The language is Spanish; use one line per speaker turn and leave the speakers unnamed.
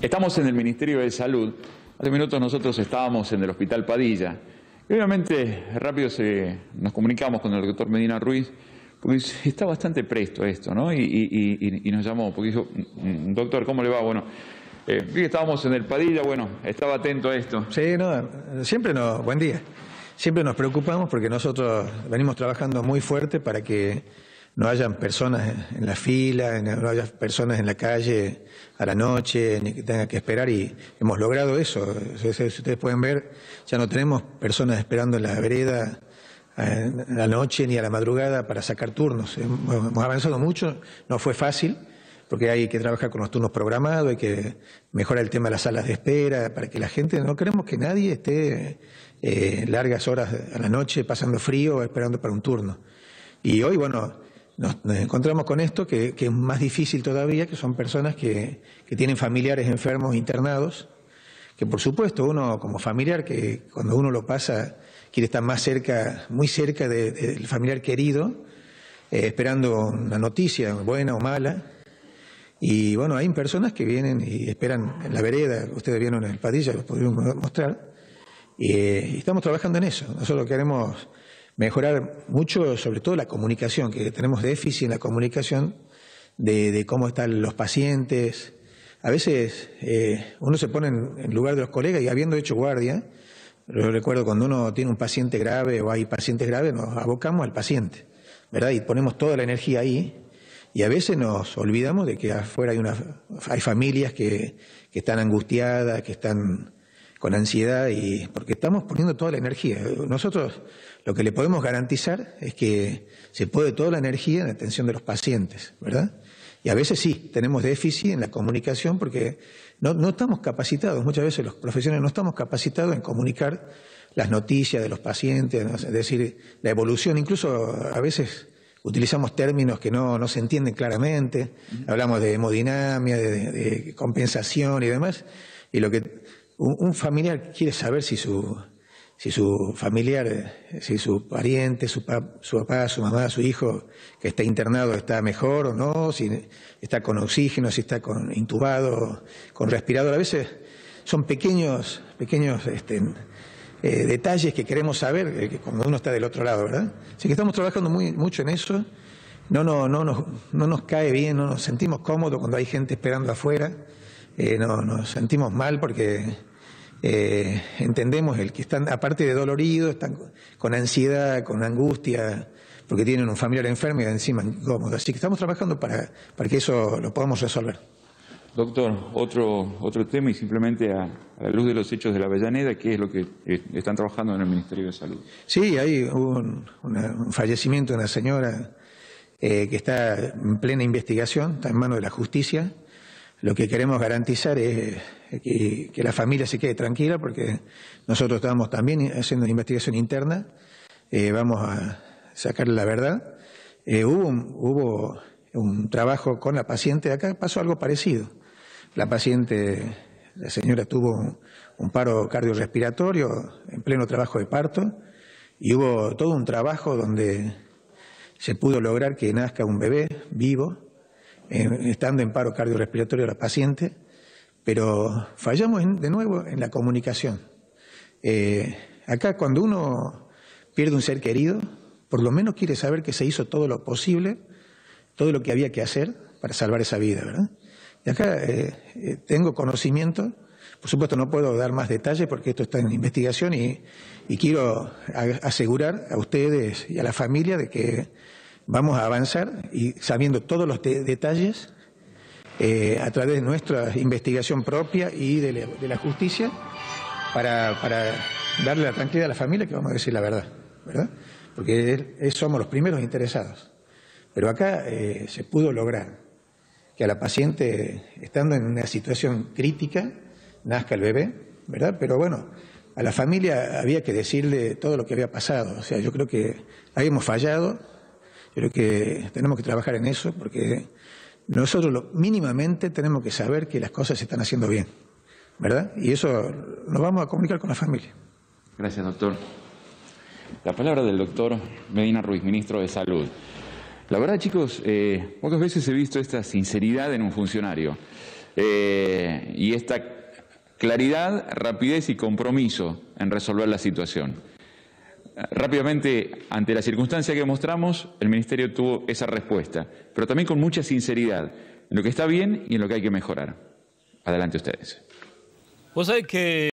Estamos en el Ministerio de Salud. Hace minutos nosotros estábamos en el Hospital Padilla. Y obviamente rápido se, nos comunicamos con el doctor Medina Ruiz, porque está bastante presto esto, ¿no? Y, y, y, y nos llamó, porque dijo, mm, doctor, ¿cómo le va? Bueno, eh, estábamos en el Padilla, bueno, estaba atento a esto.
Sí, no, siempre no, buen día. Siempre nos preocupamos porque nosotros venimos trabajando muy fuerte para que no hayan personas en la fila, no haya personas en la calle a la noche, ni que tengan que esperar. Y hemos logrado eso. Si ustedes pueden ver, ya no tenemos personas esperando en la vereda a eh, la noche ni a la madrugada para sacar turnos. Hemos avanzado mucho, no fue fácil, porque hay que trabajar con los turnos programados, hay que mejorar el tema de las salas de espera, para que la gente, no queremos que nadie esté eh, largas horas a la noche pasando frío o esperando para un turno. Y hoy, bueno, nos, encontramos con esto, que, es más difícil todavía, que son personas que, tienen familiares enfermos internados, que por supuesto uno como familiar, que cuando uno lo pasa, quiere estar más cerca, muy cerca del familiar querido, eh, esperando una noticia, buena o mala. Y bueno, hay personas que vienen y esperan en la vereda, ustedes vieron en el Padilla, los pudimos mostrar, eh, y estamos trabajando en eso. Nosotros queremos mejorar mucho, sobre todo la comunicación, que tenemos déficit en la comunicación de, cómo están los pacientes. A veces eh, uno se pone en, lugar de los colegas y habiendo hecho guardia, yo recuerdo cuando uno tiene un paciente grave o hay pacientes graves, nos abocamos al paciente, ¿verdad? Y ponemos toda la energía ahí y a veces nos olvidamos de que afuera hay, una, hay familias que están angustiadas, que están con ansiedad y porque estamos poniendo toda la energía. Nosotros lo que le podemos garantizar es que se puede toda la energía en la atención de los pacientes, ¿verdad? Y a veces sí, tenemos déficit en la comunicación porque no, estamos capacitados, muchas veces los profesionales no estamos capacitados en comunicar las noticias de los pacientes, es decir, la evolución, incluso a veces utilizamos términos que no, se entienden claramente, hablamos de hemodinamia, de, de, compensación y demás, y lo que un, familiar quiere saber si su, si su familiar, si su pariente, su, papá, su mamá, su hijo que está internado está mejor o no, si está con oxígeno, si está con intubado, con respirador. A veces son pequeños, pequeños este, eh, detalles que queremos saber eh, cuando uno está del otro lado, ¿verdad? Así que estamos trabajando muy, mucho en eso. No, no, no, no, no nos cae bien, no nos sentimos cómodos cuando hay gente esperando afuera. Eh, nos sentimos mal porque eh, entendemos el que están, aparte de dolorido, están con ansiedad, con angustia, porque tienen un familiar enfermo y encima incómodo. Así que estamos trabajando para, para que eso lo podamos resolver.
Doctor, otro, otro tema y simplemente a, la luz de los hechos de la Avellaneda, ¿qué es lo que eh, están trabajando en el Ministerio de Salud?
Sí, hay un, fallecimiento de una señora que está en plena investigación, está en manos de la justicia lo que queremos garantizar es eh, que, la familia se quede tranquila porque nosotros estamos también haciendo una investigación interna, eh, vamos a sacar la verdad. Eh, hubo, un, hubo un trabajo con la paciente, acá pasó algo parecido. La paciente, la señora tuvo un, un paro cardiorrespiratorio en pleno trabajo de parto y hubo todo un trabajo donde se pudo lograr que nazca un bebé vivo eh, estando en paro cardiorrespiratorio de los pacientes, pero fallamos de nuevo en la comunicación. Eh, acá cuando uno pierde un ser querido, por lo menos quiere saber que se hizo todo lo posible, todo lo que había que hacer para salvar esa vida, ¿verdad? Y acá eh, tengo conocimiento, por supuesto no puedo dar más detalles porque esto está en investigación y quiero asegurar a ustedes y a la familia de que vamos a avanzar y sabiendo todos los detalles eh, a través de nuestra investigación propia y de, la, justicia para, darle la tranquilidad a la familia que vamos a decir la verdad, ¿verdad? Porque somos los primeros interesados. Pero acá eh, se pudo lograr que a la paciente, estando en una situación crítica, nazca el bebé, ¿verdad? Pero bueno, a la familia había que decirle todo lo que había pasado. O sea, yo creo que ahí hemos fallado, creo que tenemos que trabajar en eso porque nosotros mínimamente tenemos que saber que las cosas se están haciendo bien, ¿verdad? Y eso lo vamos a comunicar con la familia.
Gracias, doctor. La palabra del doctor Medina Ruiz, ministro de Salud. La verdad, chicos, eh, pocas veces he visto esta sinceridad en un funcionario eh, y esta claridad, rapidez y compromiso en resolver la situación. Rápidamente, ante la circunstancia que mostramos, el Ministerio tuvo esa respuesta, pero también con mucha sinceridad, en lo que está bien y en lo que hay que mejorar. Adelante ustedes. que...